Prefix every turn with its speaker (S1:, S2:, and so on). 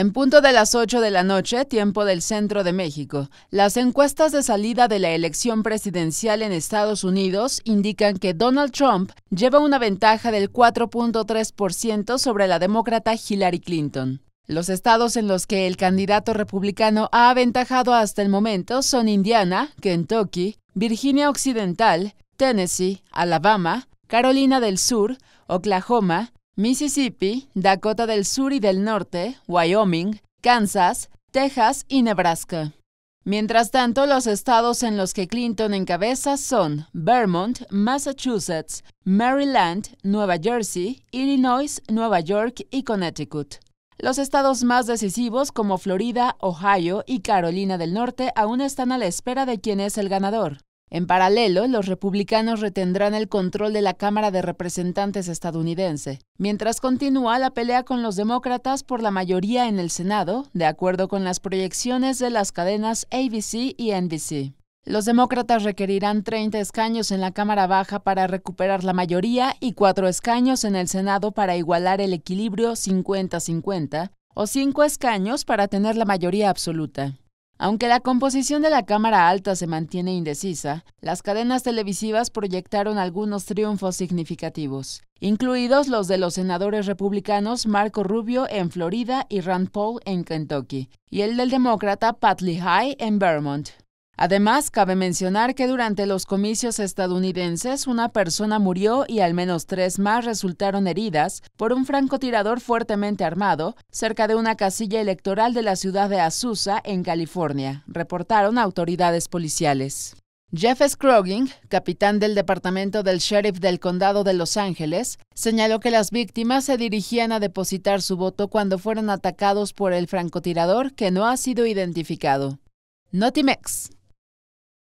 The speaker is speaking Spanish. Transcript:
S1: En punto de las 8 de la noche, tiempo del centro de México, las encuestas de salida de la elección presidencial en Estados Unidos indican que Donald Trump lleva una ventaja del 4.3% sobre la demócrata Hillary Clinton. Los estados en los que el candidato republicano ha aventajado hasta el momento son Indiana, Kentucky, Virginia Occidental, Tennessee, Alabama, Carolina del Sur, Oklahoma, Mississippi, Dakota del Sur y del Norte, Wyoming, Kansas, Texas y Nebraska. Mientras tanto, los estados en los que Clinton encabeza son Vermont, Massachusetts, Maryland, Nueva Jersey, Illinois, Nueva York y Connecticut. Los estados más decisivos como Florida, Ohio y Carolina del Norte aún están a la espera de quién es el ganador. En paralelo, los republicanos retendrán el control de la Cámara de Representantes estadounidense, mientras continúa la pelea con los demócratas por la mayoría en el Senado, de acuerdo con las proyecciones de las cadenas ABC y NBC. Los demócratas requerirán 30 escaños en la Cámara Baja para recuperar la mayoría y 4 escaños en el Senado para igualar el equilibrio 50-50, o 5 escaños para tener la mayoría absoluta. Aunque la composición de la Cámara Alta se mantiene indecisa, las cadenas televisivas proyectaron algunos triunfos significativos, incluidos los de los senadores republicanos Marco Rubio en Florida y Rand Paul en Kentucky, y el del demócrata Pat Lehigh en Vermont. Además, cabe mencionar que durante los comicios estadounidenses una persona murió y al menos tres más resultaron heridas por un francotirador fuertemente armado cerca de una casilla electoral de la ciudad de Azusa, en California, reportaron autoridades policiales. Jeff Scrogging, capitán del departamento del sheriff del condado de Los Ángeles, señaló que las víctimas se dirigían a depositar su voto cuando fueron atacados por el francotirador que no ha sido identificado. Notimex.